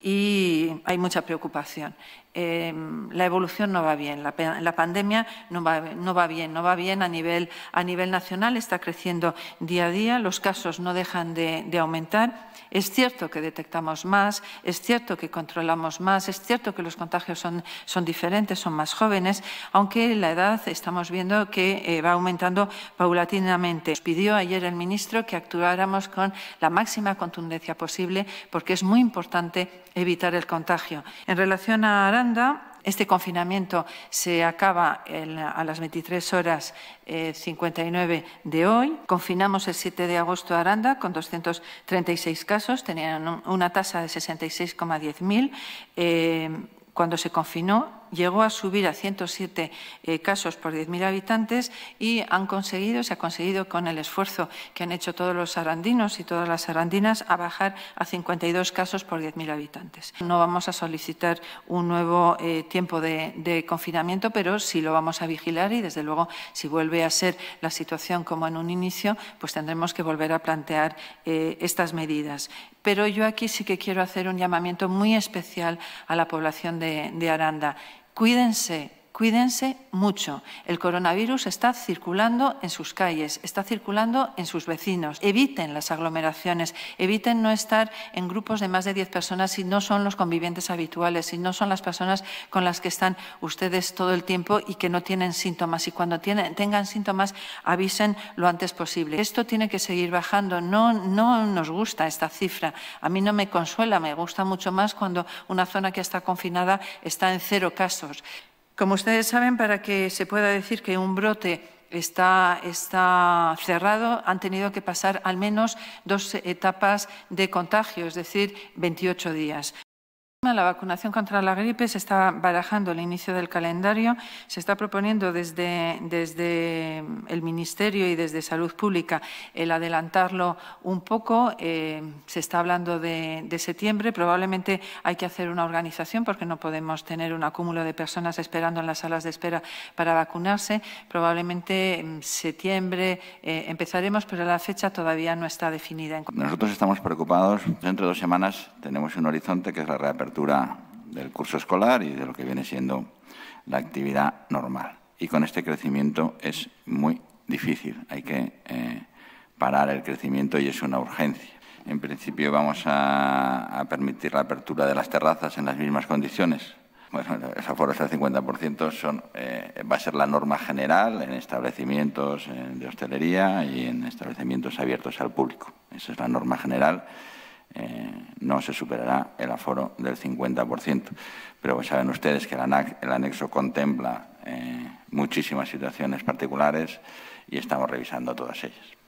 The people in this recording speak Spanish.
y hay mucha preocupación. Em, la evolución no va bien, la, pandemia no va, bien, no va bien a nivel, nacional, está creciendo día a día, los casos no dejan de, aumentar. Es cierto que detectamos más, es cierto que controlamos más, es cierto que los contagios son, diferentes, son más jóvenes, aunque la edad estamos viendo que eh, va aumentando paulatinamente. pidió ayer el ministro que actuáramos con la máxima contundencia posible porque es muy importante evitar el contagio. En relación a Aranda, este confinamiento se acaba a las 23 horas 59 eh, de hoy. Confinamos el 7 de agosto Aranda con 236 casos, tenían una tasa de 66,10 mil. Eh, cuando se confinó llegó a subir a 107 eh, casos por 10.000 habitantes y han conseguido, se ha conseguido con el esfuerzo que han hecho todos los arandinos y todas las arandinas, a bajar a 52 casos por 10.000 habitantes. No vamos a solicitar un nuevo eh, tiempo de, confinamiento, pero sí lo vamos a vigilar y, desde luego, si vuelve a ser la situación como en un inicio, pues tendremos que volver a plantear eh, estas medidas. Pero yo aquí sí que quiero hacer un llamamiento muy especial a la población de Aranda. Cuídense Cuídense mucho. El coronavirus está circulando en sus calles, está circulando en sus vecinos. Eviten las aglomeraciones, eviten no estar en grupos de más de 10 personas si no son los convivientes habituales, si no son las personas con las que están ustedes todo el tiempo y que no tienen síntomas. Y cuando tengan síntomas, avisen lo antes posible. Esto tiene que seguir bajando. no nos gusta esta cifra. A mí no me consuela, me gusta mucho más cuando una zona que está confinada está en cero casos. Como ustedes saben, para que se pueda decir que un brote Está, cerrado, han tenido que pasar al menos dos etapas de contagio, es decir, 28 días. La vacunación contra la gripe se está barajando el inicio del calendario, se está proponiendo desde, desde el Ministerio y desde Salud Pública el adelantarlo un poco. Eh, se está hablando de, septiembre, probablemente hay que hacer una organización porque no podemos tener un acúmulo de personas esperando en las salas de espera para vacunarse. Probablemente en septiembre eh, empezaremos, pero la fecha todavía no está definida. Nosotros estamos preocupados. Dentro de dos semanas tenemos un horizonte que es la reapertura apertura del curso escolar y de lo que viene siendo la actividad normal. Y con este crecimiento es muy difícil, hay que eh, parar el crecimiento y es una urgencia. En principio vamos a, permitir la apertura de las terrazas en las mismas condiciones. Bueno, esa fuerza del 50% son, eh, va a ser la norma general en establecimientos eh, de hostelería y en establecimientos abiertos al público. Esa es la norma general eh, no se superará el aforo del 50%. Pero saben ustedes que el, anexo contempla eh, muchísimas situaciones particulares y estamos revisando todas ellas.